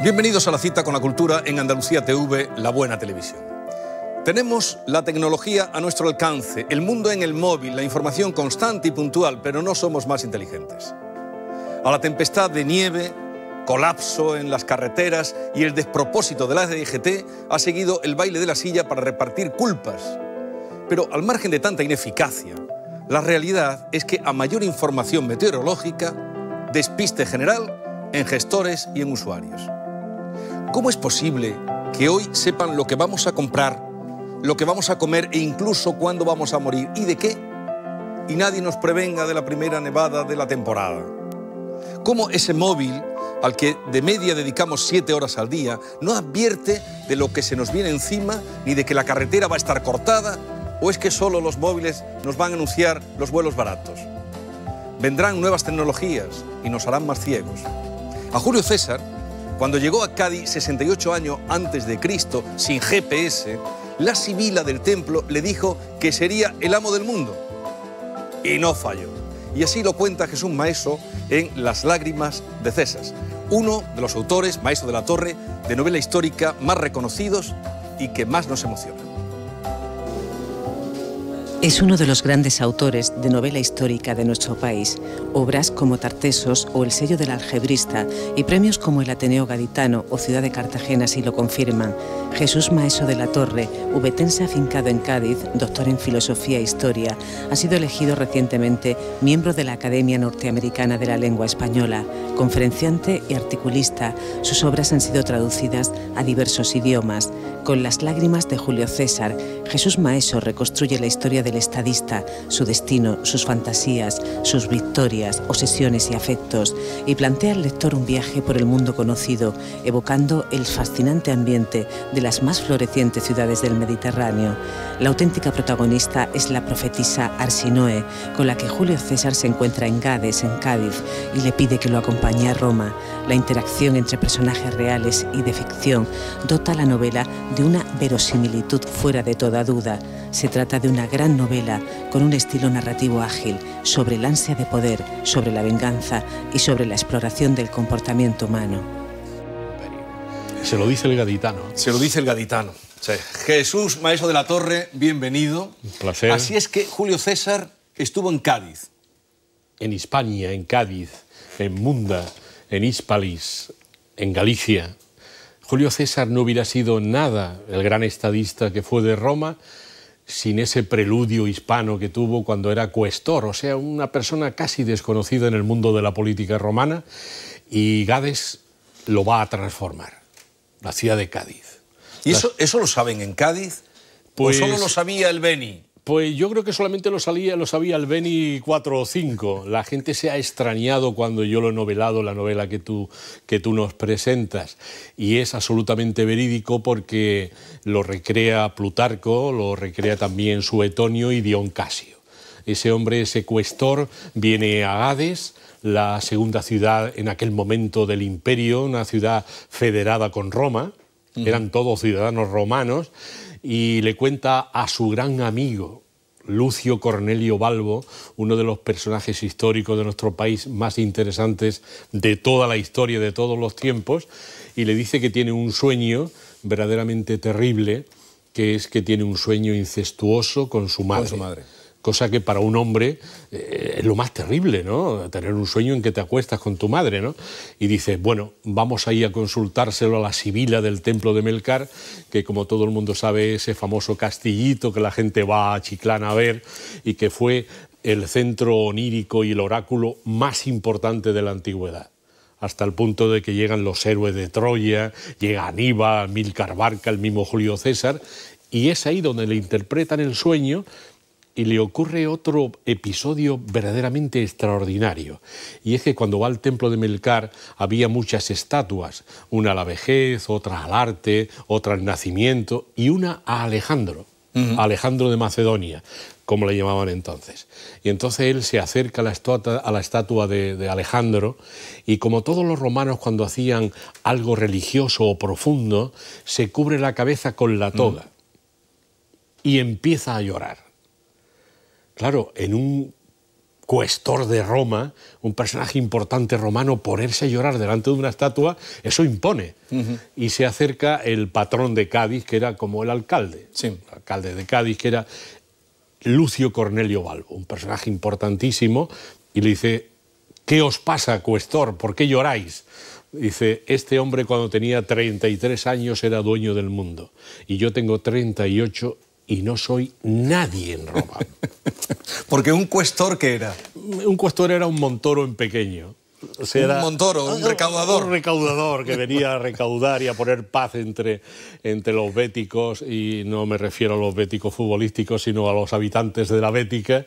Bienvenidos a la cita con la cultura en Andalucía TV, la buena televisión. Tenemos la tecnología a nuestro alcance, el mundo en el móvil, la información constante y puntual, pero no somos más inteligentes. A la tempestad de nieve, colapso en las carreteras y el despropósito de la DGT ha seguido el baile de la silla para repartir culpas. Pero al margen de tanta ineficacia, la realidad es que a mayor información meteorológica, despiste general en gestores y en usuarios. ¿Cómo es posible que hoy sepan lo que vamos a comprar, lo que vamos a comer e incluso cuándo vamos a morir y de qué? Y nadie nos prevenga de la primera nevada de la temporada. ¿Cómo ese móvil al que de media dedicamos siete horas al día, no advierte de lo que se nos viene encima, ni de que la carretera va a estar cortada, o es que solo los móviles nos van a anunciar los vuelos baratos. Vendrán nuevas tecnologías y nos harán más ciegos. A Julio César cuando llegó a Cádiz 68 años antes de Cristo, sin GPS, la sibila del templo le dijo que sería el amo del mundo. Y no falló. Y así lo cuenta Jesús Maeso en Las lágrimas de César, uno de los autores, Maeso de la Torre, de novela histórica más reconocidos y que más nos emociona. Es uno de los grandes autores de novela histórica de nuestro país, obras como Tartesos o El sello del algebrista y premios como el Ateneo Gaditano o Ciudad de Cartagena si lo confirman. Jesús Maeso de la Torre, ubetense afincado en Cádiz, doctor en filosofía e historia, ha sido elegido recientemente miembro de la Academia Norteamericana de la Lengua Española, conferenciante y articulista. Sus obras han sido traducidas a diversos idiomas. Con las lágrimas de Julio César, Jesús Maeso reconstruye la historia del estadista, su destino, sus fantasías, sus victorias, obsesiones y afectos, y plantea al lector un viaje por el mundo conocido, evocando el fascinante ambiente de las más florecientes ciudades del Mediterráneo. La auténtica protagonista es la profetisa Arsinoe, con la que Julio César se encuentra en Gades, en Cádiz, y le pide que lo acompañe a Roma. La interacción entre personajes reales y de ficción dota la novela de una verosimilitud fuera de toda duda. Se trata de una gran novela con un estilo narrativo ágil sobre el ansia de poder, sobre la venganza y sobre la exploración del comportamiento humano. Se lo dice el gaditano. Se lo dice el gaditano. Jesús, maestro de la Torre, bienvenido. Un placer. Así es que Julio César estuvo en Cádiz. En Hispania, en Cádiz, en Munda, en Hispalis, en Galicia, Julio César no hubiera sido nada el gran estadista que fue de Roma sin ese preludio hispano que tuvo cuando era cuestor, o sea, una persona casi desconocida en el mundo de la política romana, y Gades lo va a transformar, la ciudad de Cádiz. ¿Y eso, eso lo saben en Cádiz? Pues, ¿O solo pues lo sabía el Beni? Pues yo creo que solamente lo, salía, lo sabía el Beni 4 o 5. La gente se ha extrañado cuando yo lo he novelado, la novela que tú, que tú nos presentas. Y es absolutamente verídico porque lo recrea Plutarco, lo recrea también Suetonio y Dion Casio. Ese hombre secuestor viene a Hades, la segunda ciudad en aquel momento del imperio, una ciudad federada con Roma. Eran todos ciudadanos romanos y le cuenta a su gran amigo, Lucio Cornelio Balbo, uno de los personajes históricos de nuestro país más interesantes de toda la historia, de todos los tiempos, y le dice que tiene un sueño verdaderamente terrible, que es que tiene un sueño incestuoso con su madre cosa que para un hombre eh, es lo más terrible, ¿no? Tener un sueño en que te acuestas con tu madre, ¿no? Y dices, bueno, vamos ahí a consultárselo a la sibila del templo de Melcar, que como todo el mundo sabe, ese famoso castillito que la gente va a Chiclán a ver y que fue el centro onírico y el oráculo más importante de la antigüedad hasta el punto de que llegan los héroes de Troya, llega Aníbal, Milcar Barca, el mismo Julio César, y es ahí donde le interpretan el sueño y le ocurre otro episodio verdaderamente extraordinario. Y es que cuando va al templo de Melcar había muchas estatuas, una a la vejez, otra al arte, otra al nacimiento y una a Alejandro, Alejandro de Macedonia como le llamaban entonces. Y entonces él se acerca a la, estatua, de, Alejandro y como todos los romanos cuando hacían algo religioso o profundo, se cubre la cabeza con la toga y empieza a llorar claro, en un cuestor de Roma, un personaje importante romano, ponerse a llorar delante de una estatua, eso impone. Y se acerca el patrón de Cádiz, que era como el alcalde, el alcalde de Cádiz, que era Lucio Cornelio Balbo, un personaje importantísimo, y le dice, ¿qué os pasa, cuestor? ¿Por qué lloráis? Dice, este hombre cuando tenía 33 años era dueño del mundo y yo tengo 38 y no soy nadie en Roma. Porque un cuestor que era. Un cuestor era un montoro en pequeño. un montoro, un ah, recaudador. Un recaudador que venía a recaudar y a poner paz entre, entre los béticos, y no me refiero a los béticos futbolísticos, sino a los habitantes de la Bética,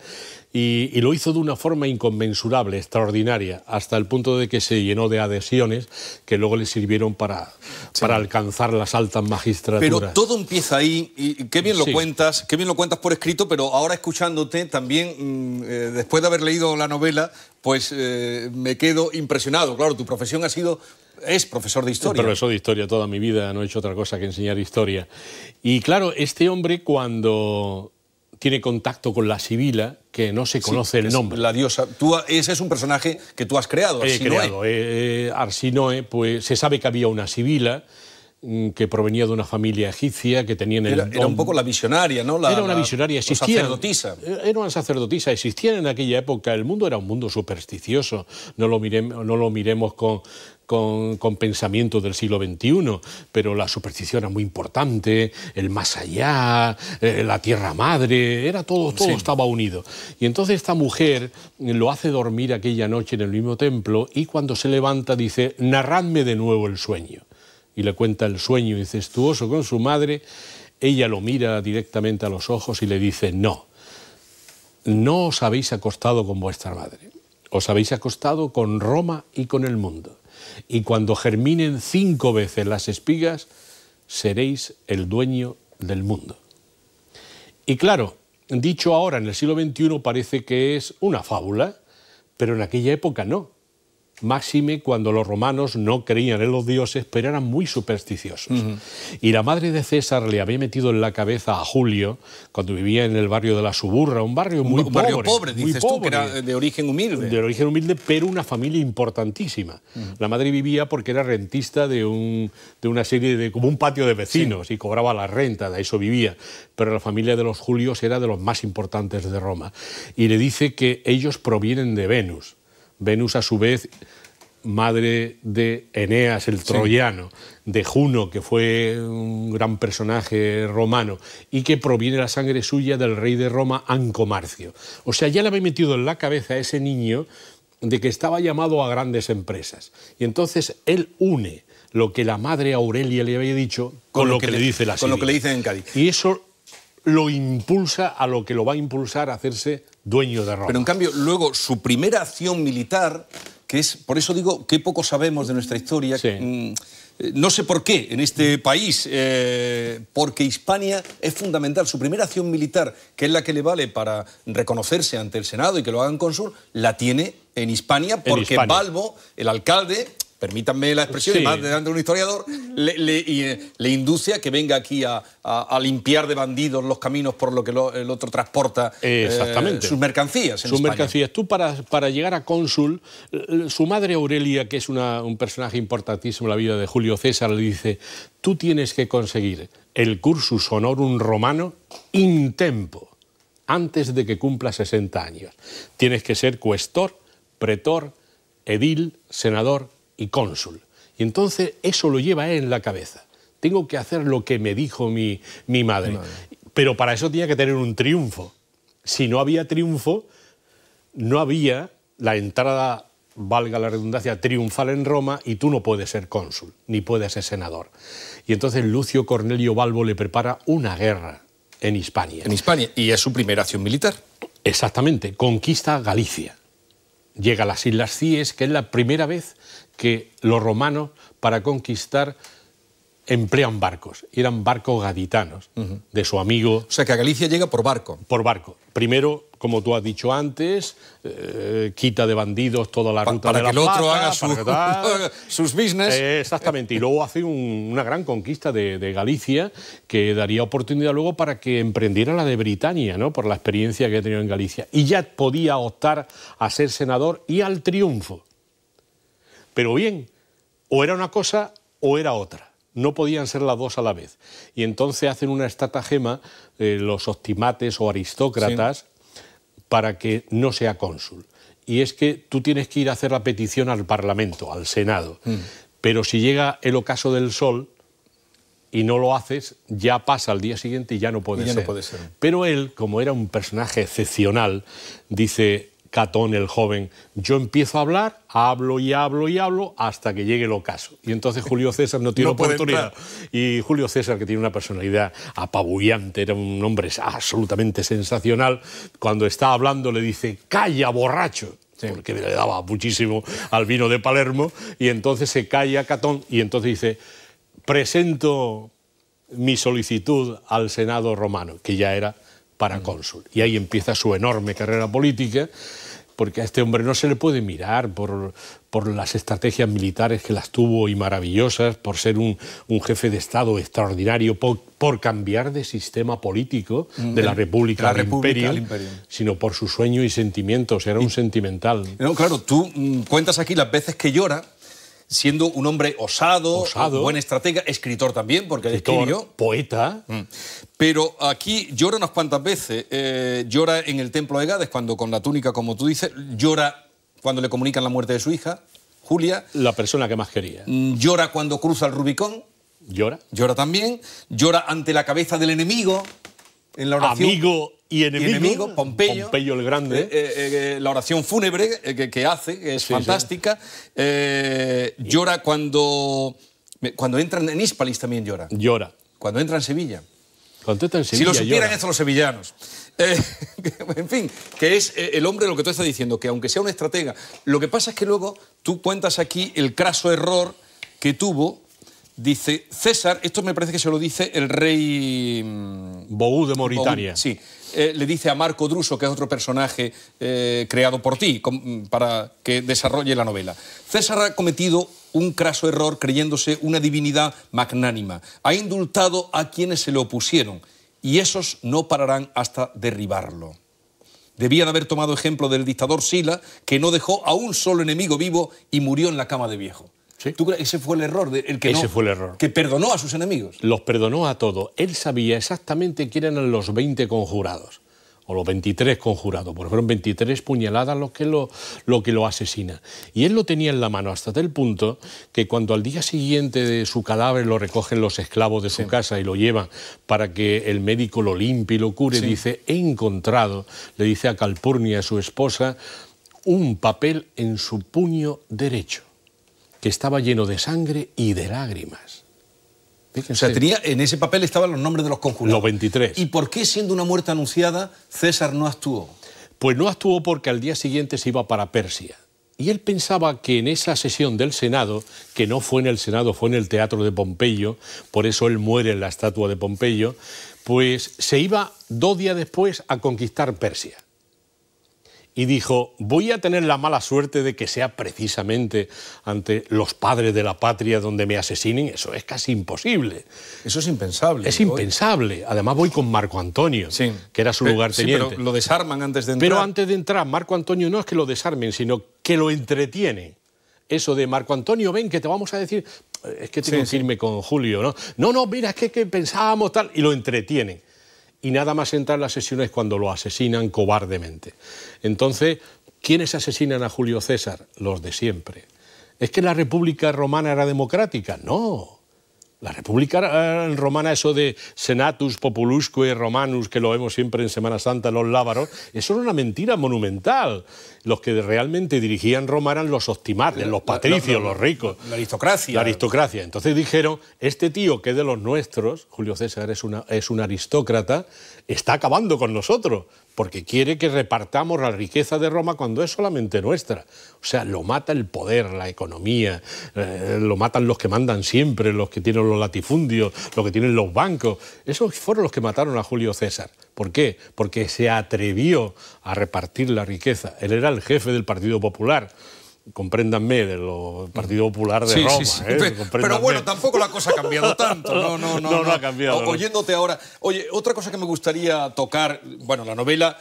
y, lo hizo de una forma inconmensurable, extraordinaria, hasta el punto de que se llenó de adhesiones que luego le sirvieron para, para alcanzar las altas magistraturas. Pero todo empieza ahí, y qué bien lo cuentas, qué bien lo cuentas por escrito, pero ahora escuchándote también, mm, eh, después de haber leído la novela, pues eh, me quedo impresionado. Claro, tu profesión ha sido es profesor de historia. Profesor de historia toda mi vida, no he hecho otra cosa que enseñar historia. Y claro, este hombre cuando tiene contacto con la Sibila, que no se conoce el nombre. La diosa. Tú, ese es un personaje que tú has creado, Arsinoe. He creado. Eh, eh, Arsinoe, pues se sabe que había una Sibila, Mm, que provenía de una familia egipcia que tenían el era, un poco la visionaria, ¿no? era una visionaria, existía. Sacerdotisa. Eh, era una sacerdotisa, existía en aquella época. El mundo era un mundo supersticioso. No lo miremos, no lo miremos con, con, pensamientos del siglo XXI, pero la superstición era muy importante, el más allá, eh, la tierra madre, era todo, todo estaba unido. Y entonces esta mujer lo hace dormir aquella noche en el mismo templo y cuando se levanta dice, narradme de nuevo el sueño y le cuenta el sueño incestuoso con su madre, ella lo mira directamente a los ojos y le dice, no, no os habéis acostado con vuestra madre, os habéis acostado con Roma y con el mundo. Y cuando germinen cinco veces las espigas, seréis el dueño del mundo. Y claro, dicho ahora en el siglo XXI parece que es una fábula, pero en aquella época no máxime cuando los romanos no creían en los dioses, pero eran muy supersticiosos. Y la madre de César le había metido en la cabeza a Julio, cuando vivía en el barrio de la Suburra, un barrio muy pobre. barrio tú, que era de origen humilde. De origen humilde, pero una familia importantísima. La madre vivía porque era rentista de, un, una serie de... como un patio de vecinos, y cobraba la renta, de eso vivía. Pero la familia de los Julios era de los más importantes de Roma. Y le dice que ellos provienen de Venus Venus a su vez madre de Eneas el troyano, de Juno, que fue un gran personaje romano, y que proviene la sangre suya del rey de Roma, Ancomarcio. O sea, ya le había metido en la cabeza a ese niño de que estaba llamado a grandes empresas. Y entonces él une lo que la madre Aurelia le había dicho con, lo, que, le, dice la Con lo que le en Cádiz. Y eso lo impulsa a lo que lo va a impulsar a hacerse dueño de Roma. Pero en cambio, luego su primera acción militar, que es, por eso digo, que poco sabemos de nuestra historia, mm, eh, no sé por qué en este país, eh, porque Hispania es fundamental. Su primera acción militar, que es la que le vale para reconocerse ante el Senado y que lo hagan cónsul, la tiene en Hispania porque Balbo, el alcalde, permítanme la expresión, más delante de un historiador, eh, le, induce a que venga aquí a, limpiar de bandidos los caminos por lo que el otro transporta eh, sus mercancías. En sus mercancías. Tú para, llegar a cónsul, su madre Aurelia, que es un personaje importantísimo en la vida de Julio César, le dice, tú tienes que conseguir el cursus honorum romano in tempo, antes de que cumpla 60 años. Tienes que ser cuestor, pretor, edil, senador, y cónsul. Y entonces eso lo lleva en la cabeza. Tengo que hacer lo que me dijo mi, mi madre. madre. Pero para eso tenía que tener un triunfo. Si no había triunfo, no había la entrada, valga la redundancia, triunfal en Roma y tú no puedes ser cónsul, ni puedes ser senador. Y entonces Lucio Cornelio Balbo le prepara una guerra en Hispania. En Hispania, y es su primera acción militar. Exactamente, conquista Galicia. Llega a las Islas Cíes, que es la primera vez que los romanos para conquistar emplean barcos, eran barcos gaditanos, de su amigo... O sea, que a Galicia llega por barco. Por barco. Primero, como tú has dicho antes, eh, quita de bandidos toda la ruta para de la que el otro haga sus business. Eh, exactamente, y luego hace una gran conquista de, Galicia que daría oportunidad luego para que emprendiera la de Britania, ¿no? por la experiencia que ha tenido en Galicia. Y ya podía optar a ser senador y al triunfo. Pero bien, o era una cosa o era otra. No podían ser las dos a la vez. Y entonces hacen una estratagema eh, los optimates o aristócratas para que no sea cónsul. Y es que tú tienes que ir a hacer la petición al Parlamento, al Senado. Mm. Pero si llega el ocaso del sol y no lo haces, ya pasa al día siguiente y ya no No puede ser. Pero él, como era un personaje excepcional, dice, Catón el joven. Yo empiezo a hablar, hablo y hablo y hablo hasta que llegue el ocaso. Y entonces Julio César no tiene oportunidad. Y Julio César, que tiene una personalidad apabullante, era un hombre absolutamente sensacional, cuando está hablando le dice, calla, borracho. Porque le daba muchísimo al vino de Palermo. Y entonces se calla Catón y entonces dice, presento mi solicitud al Senado romano, que ya era para mm. cónsul. Y ahí empieza su enorme carrera política, porque a este hombre no se le puede mirar por, por las estrategias militares que las tuvo y maravillosas, por ser un, un jefe de Estado extraordinario, por, cambiar de sistema político mm, de, la República, al, imperio, sino por su sueño y sentimientos, era un sentimental. No, claro, tú mm, cuentas aquí las veces que llora, siendo un hombre osado, buen estratega, escritor también, porque escribió. Poeta. Mm. Pero aquí llora unas cuantas veces. Eh, llora en el templo de Gades, cuando con la túnica, como tú dices, llora cuando le comunican la muerte de su hija, Julia. La persona que más quería. Mm, llora cuando cruza el Rubicón. Llora. Llora también. Llora ante la cabeza del enemigo. Amigo y enemigo, Pompeyo, el Grande. Eh, eh, eh, la oración fúnebre que, hace, que es fantástica. llora cuando, cuando entran en Hispalis también llora. Llora. Cuando entra en Sevilla. en Sevilla. Si lo supieran esto los sevillanos. en fin, que es el hombre lo que tú estás diciendo, que aunque sea un estratega, lo que pasa es que luego tú cuentas aquí el craso error que tuvo Dice, César, esto me parece que se lo dice el rey... Mm, Boú de Mauritania. sí, eh, le dice a Marco Druso, que es otro personaje eh, creado por ti, mm, para que desarrolle la novela. César ha cometido un craso error creyéndose una divinidad magnánima. Ha indultado a quienes se le opusieron y esos no pararán hasta derribarlo. Debían haber tomado ejemplo del dictador Sila, que no dejó a un solo enemigo vivo y murió en la cama de viejo. Ese fue el error, el que Que perdonó a sus enemigos. Los perdonó a todos. Él sabía exactamente quién eran los 20 conjurados, o los 23 conjurados, porque fueron 23 puñaladas los que lo, lo que lo asesina. Y él lo tenía en la mano hasta tal punto que cuando al día siguiente de su cadáver lo recogen los esclavos de su casa y lo llevan para que el médico lo limpie y lo cure, dice, he encontrado, le dice a Calpurnia, su esposa, un papel en su puño derecho que estaba lleno de sangre y de lágrimas. O sea, en ese papel estaban los nombres de los conjurados. 93. ¿Y por qué, siendo una muerte anunciada, César no actuó? Pues no actuó porque al día siguiente se iba para Persia. Y él pensaba que en esa sesión del Senado, que no fue en el Senado, fue en el Teatro de Pompeyo, por eso él muere en la estatua de Pompeyo, pues se iba dos días después a conquistar Persia y dijo, voy a tener la mala suerte de que sea precisamente ante los padres de la patria donde me asesinen, eso es casi imposible. Eso es impensable. Es impensable. Además voy con Marco Antonio, que era su lugar teniente. pero lo desarman antes de entrar. Pero antes de entrar, Marco Antonio no es que lo desarmen, sino que lo entretiene. Eso de Marco Antonio, ven que te vamos a decir, es que tengo que irme con Julio, ¿no? No, no, mira, es que, pensábamos tal, y lo entretienen y nada más entrar en sesiones cuando lo asesinan cobardemente. Entonces, ¿quiénes asesinan a Julio César? Los de siempre. ¿Es que la República Romana era democrática? No. La República Romana, eso de senatus populusque romanus, que lo vemos siempre en Semana Santa los lábaros, eso era una mentira monumental. Los que realmente dirigían Roma eran los optimales, los patricios, los ricos. La aristocracia. La aristocracia. Entonces dijeron, este tío que es de los nuestros, Julio César es, una, es un aristócrata, está acabando con nosotros porque quiere que repartamos la riqueza de Roma cuando es solamente nuestra. O sea, lo mata el poder, la economía, eh, lo matan los que mandan siempre, los que tienen los latifundios, los que tienen los bancos. Esos fueron los que mataron a Julio César. ¿Por qué? Porque se atrevió a repartir la riqueza. Él era el jefe del Partido Popular compréndanme, del Partido Popular de Roma. ¿eh? Pero bueno, tampoco la cosa ha cambiado tanto. No, no, no. ha cambiado. oyéndote ahora. Oye, otra cosa que me gustaría tocar. Bueno, la novela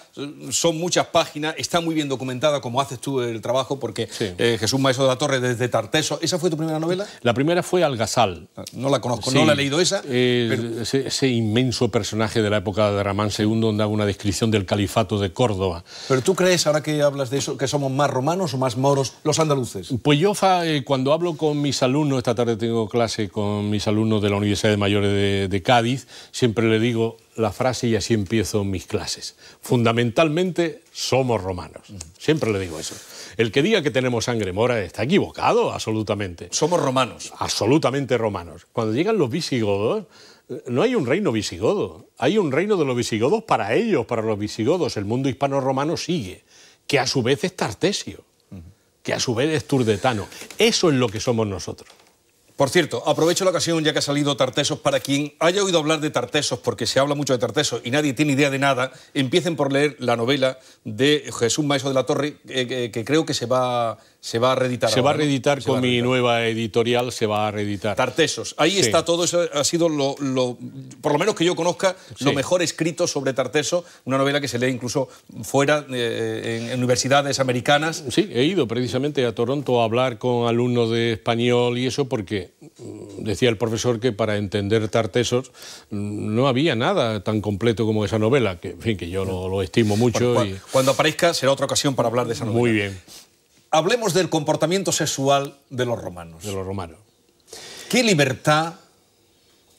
son muchas páginas, está muy bien documentada, como haces tú el trabajo, porque eh, Jesús Maestro de la Torre desde Tarteso. ¿Esa fue tu primera novela? La primera fue Algasal. Ah, no la conozco, no la he leído esa. Eh, ese, ese, inmenso personaje de la época de Ramán II, donde hago una descripción del califato de Córdoba. Pero tú crees, ahora que hablas de eso, que somos más romanos o más moros andaluces? Pues yo eh, cuando hablo con mis alumnos, esta tarde tengo clase con mis alumnos de la Universidad de Mayores de, de Cádiz, siempre le digo la frase y así empiezo mis clases. Fundamentalmente somos romanos. Siempre le digo eso. El que diga que tenemos sangre mora está equivocado, absolutamente. Somos romanos. Absolutamente romanos. Cuando llegan los visigodos, eh, no hay un reino visigodo. Hay un reino de los visigodos para ellos, para los visigodos. El mundo hispano-romano sigue, que a su vez es Tartesio que a su vez es turdetano. Eso es lo que somos nosotros. Por cierto, aprovecho la ocasión ya que ha salido Tartesos para quien haya oído hablar de Tartesos, porque se habla mucho de Tartesos y nadie tiene idea de nada, empiecen por leer la novela de Jesús Maeso de la Torre, eh, que creo que se va se va a reeditar. Se va a reeditar con mi nueva editorial, se va a reeditar. Tartesos. Ahí está todo, eso ha sido lo, por lo menos que yo conozca, lo mejor escrito sobre tartesos una novela que se lee incluso fuera, eh, en universidades americanas. Sí, he ido precisamente a Toronto a hablar con alumnos de español y eso porque mm, decía el profesor que para entender Tartesos mm, no había nada tan completo como esa novela, que que yo lo, estimo mucho. y... Cuando aparezca será otra ocasión para hablar de esa novela. Muy bien hablemos del comportamiento sexual de los romanos. De los romanos. ¿Qué libertad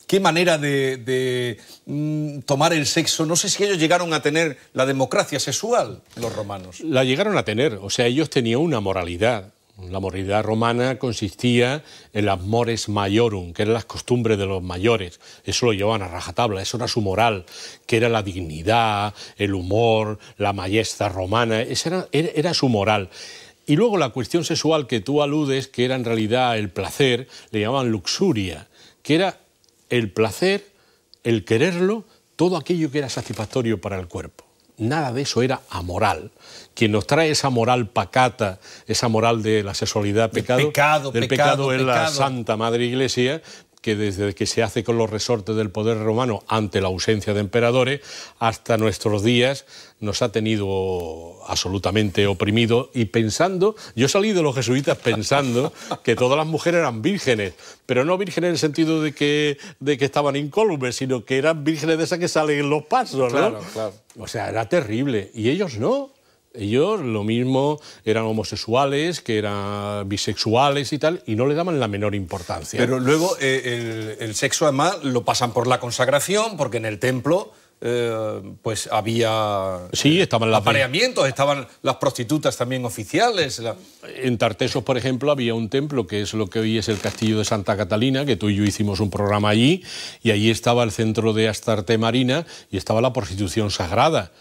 qué manera de, mm, tomar el sexo. No sé si ellos llegaron a tener la democracia sexual, los romanos. La llegaron a tener, o sea, ellos tenían una moralidad. La moralidad romana consistía en las mores maiorum, que eran las costumbres de los mayores. Eso lo llevaban a rajatabla, eso era su moral, que era la dignidad, el humor, la majestad romana, esa era, era su moral. Y luego la cuestión sexual que tú aludes, que era en realidad el placer, le llamaban luxuria, que era el placer, el quererlo, todo aquello que era satisfactorio para el cuerpo. Nada de eso era amoral. Quien nos trae esa moral pacata, esa moral de la sexualidad pecado, pecado del pecado, pecado, en la Santa Madre Iglesia, que desde que se hace con los resortes del poder romano ante la ausencia de emperadores hasta nuestros días nos ha tenido absolutamente oprimido y pensando, yo salí de los jesuitas pensando que todas las mujeres eran vírgenes, pero no vírgenes en el sentido de que, de que estaban incólumes, sino que eran vírgenes de esas que salen en los pasos, O sea, era terrible y ellos no. Ellos lo mismo eran homosexuales, que eran bisexuales y tal, y no le daban la menor importancia. Pero luego eh, el, sexo además lo pasan por la consagración, porque en el templo eh, pues había sí, eh, estaban las apareamientos, estaban las prostitutas también oficiales. En Tartesos, por ejemplo, había un templo que es lo que hoy es el Castillo de Santa Catalina, que tú y yo hicimos un programa allí, y allí estaba el centro de Astarte Marina y estaba la prostitución sagrada.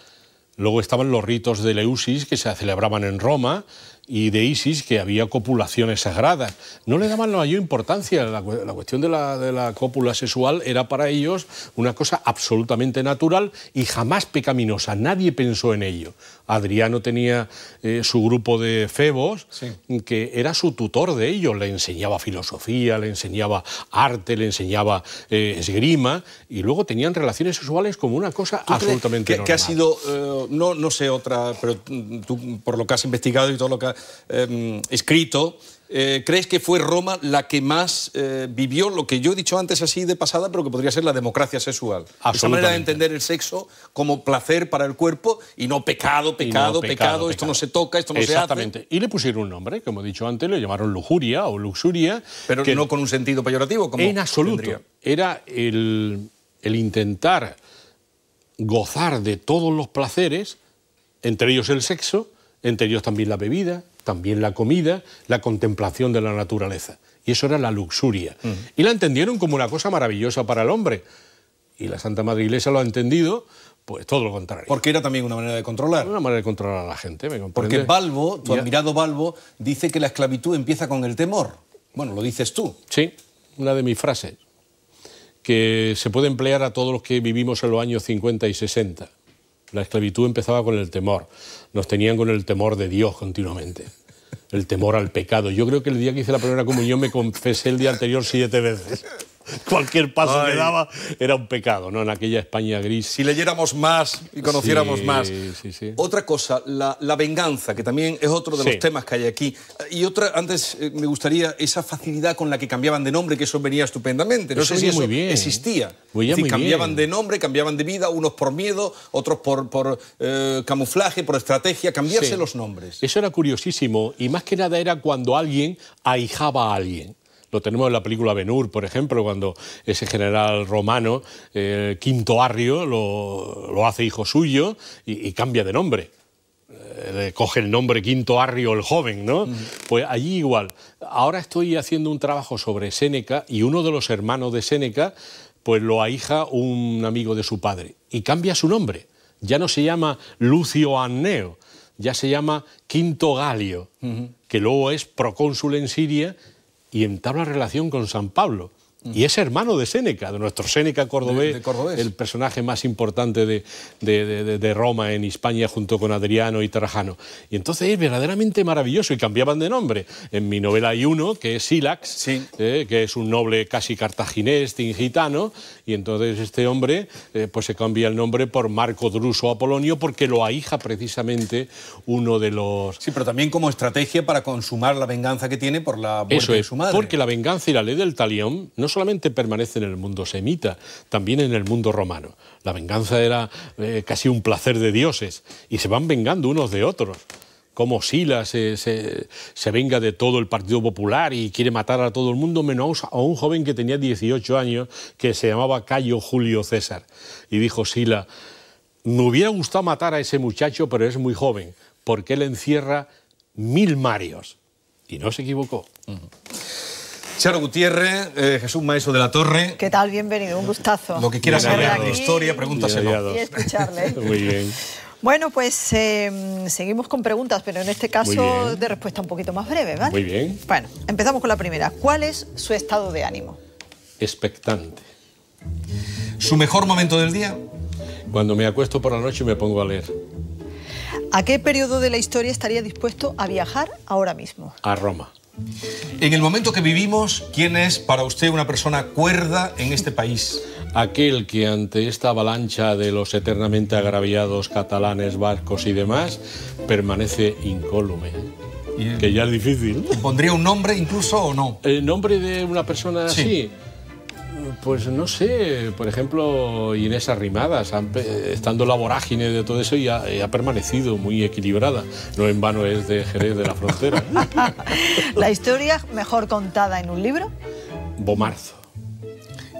Luego estaban los ritos de Leusis que se celebraban en Roma y de Isis que había copulaciones sagradas. No le daban la mayor importancia, la, cuestión de la, de la, cópula sexual era para ellos una cosa absolutamente natural y jamás pecaminosa, nadie pensó en ello. Adriano tenía eh, su grupo de febos, que era su tutor de ellos, le enseñaba filosofía, le enseñaba arte, le enseñaba eh, esgrima, y luego tenían relaciones sexuales como una cosa absolutamente que, ha sido, eh, no, no sé otra, pero tú, por lo que has investigado y todo lo que Em, escrito, eh, ¿crees que fue Roma la que más eh, vivió lo que yo he dicho antes así de pasada, pero que podría ser la democracia sexual? Esa manera de entender el sexo como placer para el cuerpo y no pecado, pecado, pecado, esto no se toca, esto no se hace. Exactamente. Y le pusieron un nombre, como he dicho antes, le llamaron lujuria o luxuria. Pero que no con un sentido peyorativo. Como en absoluto. Era el, el intentar gozar de todos los placeres, entre ellos el sexo, entre ellos también la bebida, también la comida, la contemplación de la naturaleza. Y eso era la luxuria. Y la entendieron como una cosa maravillosa para el hombre. Y la Santa Madre Iglesia lo ha entendido pues todo lo contrario. Porque era también una manera de controlar. Una manera de controlar a la gente, Porque Balbo, tu admirado Balbo, dice que la esclavitud empieza con el temor. Bueno, lo dices tú. Sí, una de mis frases, que se puede emplear a todos los que vivimos en los años 50 y 60. La esclavitud empezaba con el temor nos tenían con el temor de Dios continuamente, el temor al pecado. Yo creo que el día que hice la primera comunión me confesé el día anterior siete veces. cualquier paso que daba era un pecado, ¿no? En aquella España gris. Si leyéramos más y conociéramos más. Otra cosa, la, venganza, que también es otro de los temas que hay aquí. Y otra, antes eh, me gustaría esa facilidad con la que cambiaban de nombre, que eso venía estupendamente. No sé si bien. existía. cambiaban de nombre, cambiaban de vida, unos por miedo, otros por, eh, camuflaje, por estrategia, cambiarse los nombres. Eso era curiosísimo y más que nada era cuando alguien ahijaba a alguien. Lo tenemos en la película Benur, por ejemplo, cuando ese general romano, eh, Quinto Arrio, lo, hace hijo suyo y, cambia de nombre eh, coge el nombre Quinto Arrio el joven, ¿no? Pues allí igual. Ahora estoy haciendo un trabajo sobre Séneca y uno de los hermanos de Séneca pues lo ahija un amigo de su padre y cambia su nombre. Ya no se llama Lucio Anneo, ya se llama Quinto Galio, que luego es procónsul en Siria y entabla relación con San Pablo y es hermano de Séneca, de nuestro Séneca cordobés, el personaje más importante de, Roma en España junto con Adriano y Trajano. Y entonces es verdaderamente maravilloso y cambiaban de nombre. En mi novela hay uno que es Silax, eh, que es un noble casi cartaginés, tingitano, y entonces este hombre eh, pues se cambia el nombre por Marco Druso Apolonio porque lo ahija precisamente uno de los... Sí, pero también como estrategia para consumar la venganza que tiene por la muerte de su madre. Porque la venganza y la ley del talión no solamente permanece en el mundo semita, también en el mundo romano. La venganza era eh, casi un placer de dioses y se van vengando unos de otros ...como Sila eh, se, venga de todo el Partido Popular y quiere matar a todo el mundo, menos a un joven que tenía 18 años, que se llamaba Cayo Julio César. Y dijo Sila, me hubiera gustado matar a ese muchacho, pero es muy joven, porque él encierra mil marios. Y no se equivocó. Charo Gutiérrez, eh, Jesús Maeso de la Torre. ¿Qué tal? Bienvenido, un gustazo. Lo que quieras saber de historia, pregúntaselo. Y escucharle. Muy bien. Bueno, pues em, seguimos con preguntas, pero en este caso de respuesta un poquito más breve, ¿vale? Muy bien. Bueno, empezamos con la primera. ¿Cuál es su estado de ánimo? Expectante. ¿Su mejor momento del día? Cuando me acuesto por la noche y me pongo a leer. ¿A qué periodo de la historia estaría dispuesto a viajar ahora mismo? A Roma. En el momento que vivimos, ¿quién es para usted una persona cuerda en este país? Aquel que ante esta avalancha de los eternamente agraviados catalanes, vascos y demás, permanece incólume. Que ya es difícil. ¿Pondría un nombre incluso o no? ¿El nombre de una persona así? pues no sé, por ejemplo, Inés Arrimadas, estando la vorágine de todo eso, y ha, permanecido muy equilibrada. No en vano es de Jerez de la Frontera. ¿La historia mejor contada en un libro? Bomarzo.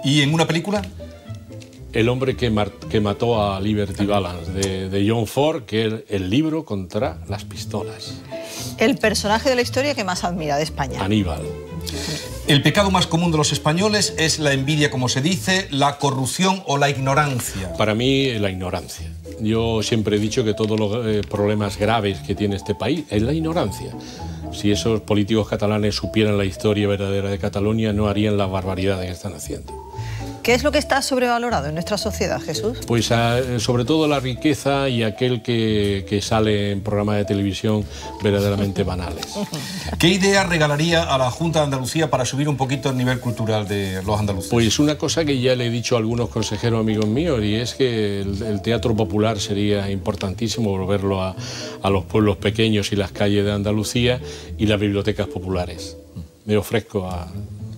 ¿Y en una película? El hombre que, mató a Liberty Balance, de, de, John Ford, que es el libro contra las pistolas. ¿El personaje de la historia que más admira de España? Aníbal. El pecado más común de los españoles es la envidia, como se dice, la corrupción o la ignorancia. Para mí, la ignorancia. Yo siempre he dicho que todos los eh, problemas graves que tiene este país es la ignorancia. Si esos políticos catalanes supieran la historia verdadera de Cataluña, no harían la barbaridad que están haciendo. ¿Qué es lo que está sobrevalorado en nuestra sociedad, Jesús? Pues ah, sobre todo la riqueza y aquel que, sale en programas de televisión verdaderamente banales. ¿Qué idea regalaría a la Junta de Andalucía para subir un poquito el nivel cultural de los andaluces? Pues una cosa que ya le he dicho a algunos consejeros amigos míos y es que el, teatro popular sería importantísimo volverlo a, a los pueblos pequeños y las calles de Andalucía y las bibliotecas populares. Me ofrezco a,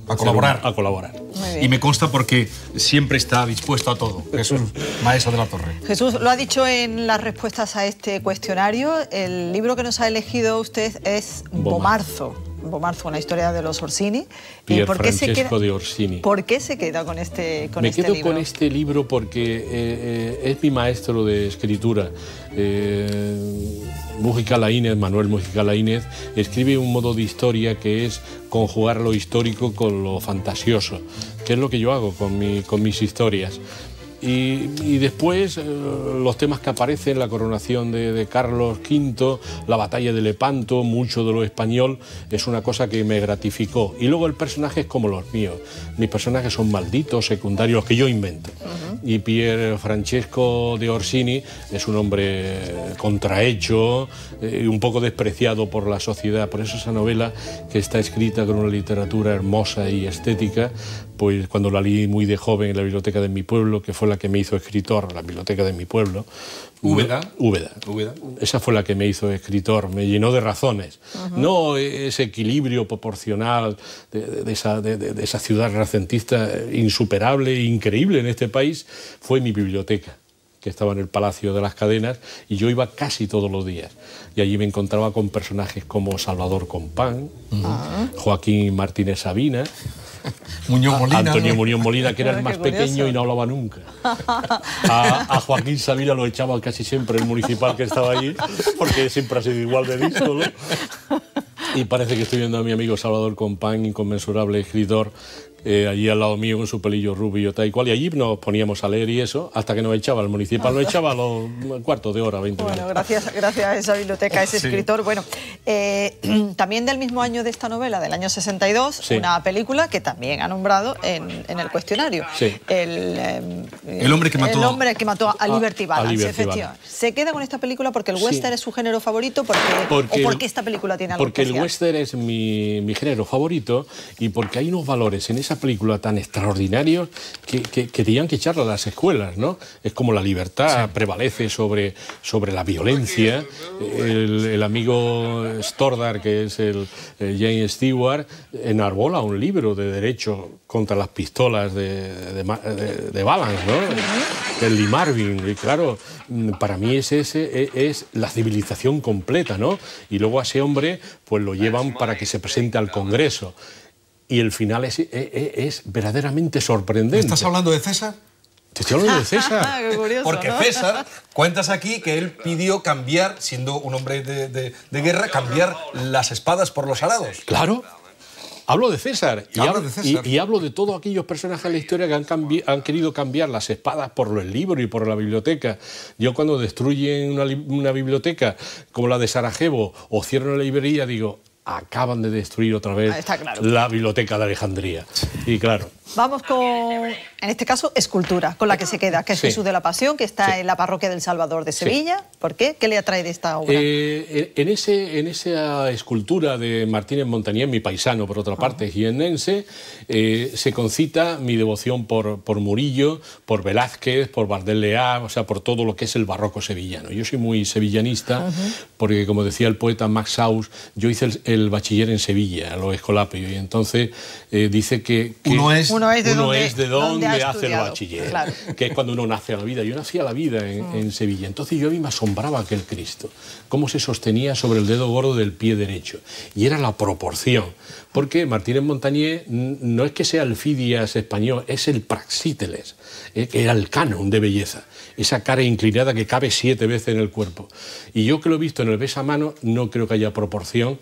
a colaborar. A colaborar. Y me consta porque siempre está dispuesto a todo. Jesús, maestro de la Torre. Jesús, lo ha dicho en las respuestas a este cuestionario. El libro que nos ha elegido usted es Bomarzo. Bomarzo, la historia de los Orsini. ¿Y eh, por qué se queda, ¿Por qué se queda con este, con Me este quedo con este libro porque eh, eh, es mi maestro de escritura. Eh, Laínez, Manuel Mujica Laínez, escribe un modo de historia que es conjugar lo histórico con lo fantasioso, que es lo que yo hago con, mi, con mis historias. Y, después eh, los temas que aparecen, la coronación de, Carlos V, la batalla de Lepanto, mucho de lo español, es una cosa que me gratificó. Y luego el personaje es como los míos. Mis personajes son malditos, secundarios, que yo invento. Y Pier Francesco de Orsini es un hombre contrahecho, eh, un poco despreciado por la sociedad. Por eso esa novela, que está escrita con una literatura hermosa y estética, pues cuando la leí muy de joven en la biblioteca de mi pueblo, que fue la que me hizo escritor, la biblioteca de mi pueblo. ¿Úbeda? Úbeda. Úbeda. Esa fue la que me hizo escritor, me llenó de razones. No ese equilibrio proporcional de, esa, ciudad renacentista eh, insuperable e increíble en este país, fue mi biblioteca que estaba en el Palacio de las Cadenas, y yo iba casi todos los días. Y allí me encontraba con personajes como Salvador Compán, Joaquín Martínez Sabina, Ah, Molina. Antonio Muñoz Molina, que era el más pequeño y no hablaba nunca. A, Joaquín Sabina lo echaba casi siempre el municipal que estaba allí, porque siempre ha sido igual de listo, Y parece que estoy viendo a mi amigo Salvador Compán, inconmensurable escritor, eh, allí al lado mío con su pelillo rubio tal y cual, y allí nos poníamos a leer y eso, hasta que nos echaba el municipal, nos ah. echaba a los cuartos de hora, 20 minutos. Bueno, gracias, gracias a esa biblioteca, ese escritor. Bueno, eh, también del mismo año de esta novela, del año 62, una película que también ha nombrado en, el cuestionario. Eh, el, hombre que mató, el hombre que mató a ah, Liberty Balance, efectivamente. Se queda con esta película porque el western es su género favorito, porque, porque o porque esta película tiene algo Porque el western es mi, mi género favorito y porque hay unos valores en esa película tan extraordinario que, tenían que echarla a las escuelas, ¿no? Es como la libertad prevalece sobre, sobre la violencia. El, amigo Stordar, que es el, ...Jane eh, James Stewart, enarbola un libro de derecho contra las pistolas de, de, de, Balance, ¿no? Del Lee Marvin, y claro, mm, para mí es, ese, e, es la civilización completa, ¿no? Y luego a ese hombre pues lo llevan para que se presente al Congreso y el final es, e, e, es, verdaderamente sorprendente. ¿Estás hablando de César? Te estoy hablando de César. Porque César, cuentas aquí que él pidió cambiar, siendo un hombre de, guerra, cambiar las espadas por los arados. Claro. Hablo de César. Y, hablo, de Y, hablo de todos aquellos personajes de la historia que han, han, querido cambiar las espadas por los libros y por la biblioteca. Yo cuando destruyen una, una biblioteca como la de Sarajevo o cierran la librería, digo, acaban de destruir otra vez ah, la biblioteca de Alejandría. Y claro, Vamos con, en este caso, escultura, con la que se queda, que es Jesús de la Pasión, que está en la parroquia del Salvador de Sevilla. ¿Por qué? ¿Qué le atrae de esta obra? Eh, en, ese, en esa escultura de Martínez Montañés, mi paisano, por otra ah. parte, jiennense, eh, se concita mi devoción por, por Murillo, por Velázquez, por Bardel Leá, o sea, por todo lo que es el barroco sevillano. Yo soy muy sevillanista, porque, como decía el poeta Max Saus, yo hice el, bachiller en Sevilla, a lo escolapio, y entonces eh, dice que... que Uno es uno es de dónde donde, hace el bachiller, que es cuando uno nace a la vida. Yo nací a la vida mm. en, Sevilla, entonces yo a mí me asombraba aquel Cristo, cómo se sostenía sobre el dedo gordo del pie derecho. Y era la proporción, porque Martínez Montañé no es que sea el Fidias español, es el Praxíteles, eh, que era el canon de belleza, esa cara inclinada que cabe siete veces en el cuerpo. Y yo que lo he visto en el mano, no creo que haya proporción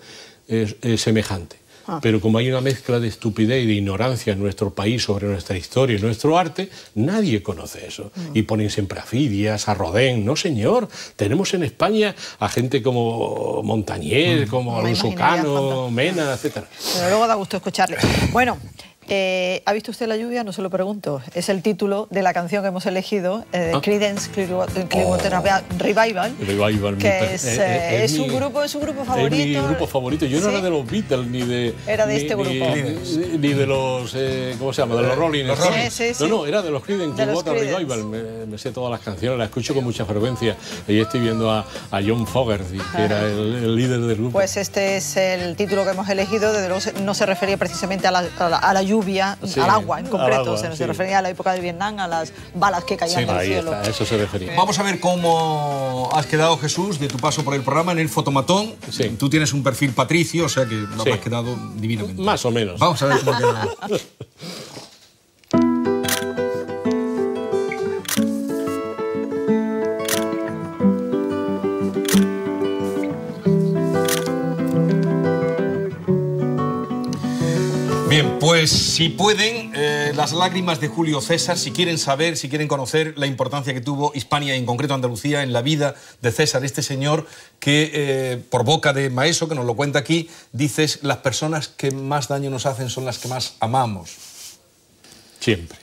eh, eh, semejante. Ah. Pero como hay una mezcla de estupidez y de ignorancia en nuestro país sobre nuestra historia y nuestro arte, nadie conoce eso. Mm. Y ponen siempre a Fidias, a Rodén. No, señor. Tenemos en España a gente como Montañés, mm. como Alonso Cano, Mena, etc. Pero luego da gusto escucharle. Bueno. Eh, ¿Ha visto usted la lluvia? No se lo pregunto. Es el título de la canción que hemos elegido, eh, ah. Creedence Clearwater oh. Revival. Revival, que es, eh, eh, es, un grupo, es un grupo favorito. Es mi grupo favorito. Yo no era de los Beatles ni de. Era de ni, este grupo. Ni, de los. ¿Cómo se llama? De los Rolling Stones. no, no, era de los Credence Clearwater Revival. Me, sé todas las canciones, las escucho con mucha frecuencia. Y estoy viendo a, John Fogerty, que era el, líder del grupo. Pues este es el título que hemos elegido. Desde luego no se refería precisamente a la lluvia lluvia, al agua en concreto. se nos refería a la época de Vietnam, a las balas que caían del cielo. Está, eso se refería. Vamos a ver cómo has quedado, Jesús, de tu paso por el programa en el fotomatón. Tú tienes un perfil patricio, o sea que lo has quedado divinamente. Más o menos. Vamos a ver cómo queda. Bien, pues si pueden, eh, las lágrimas de Julio César, si quieren saber, si quieren conocer la importancia que tuvo Hispania y en concreto Andalucía en la vida de César, este señor que eh, por boca de Maeso, que nos lo cuenta aquí, dices, las personas que más daño nos hacen son las que más amamos. Siempre.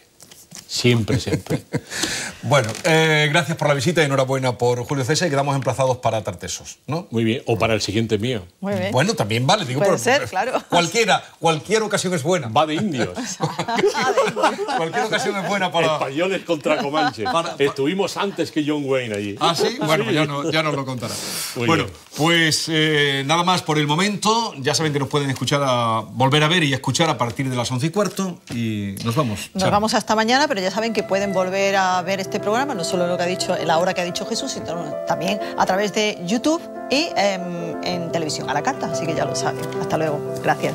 Siempre, siempre. bueno, eh, gracias por la visita y enhorabuena por Julio César y quedamos emplazados para Tartesos, ¿no? Muy bien, o para el siguiente mío. Muy bien. Bueno, también vale, digo, Puede ser, claro. Cualquiera, cualquier ocasión es buena. Va de indios. cualquier ocasión es buena para... Españoles contra Comanche. Estuvimos antes que John Wayne allí. Ah, sí, bueno, Ya, no, nos lo contará. bueno, pues eh, nada más por el momento. Ya saben que nos pueden escuchar, a, volver a ver y escuchar a partir de las once y cuarto y nos vamos. Nos vamos hasta mañana, pero ya saben que pueden volver a ver este programa, no solo lo que ha dicho, la hora que ha dicho Jesús, sino también a través de YouTube y em, en televisión a la carta, así que ya lo saben. Hasta luego. Gracias.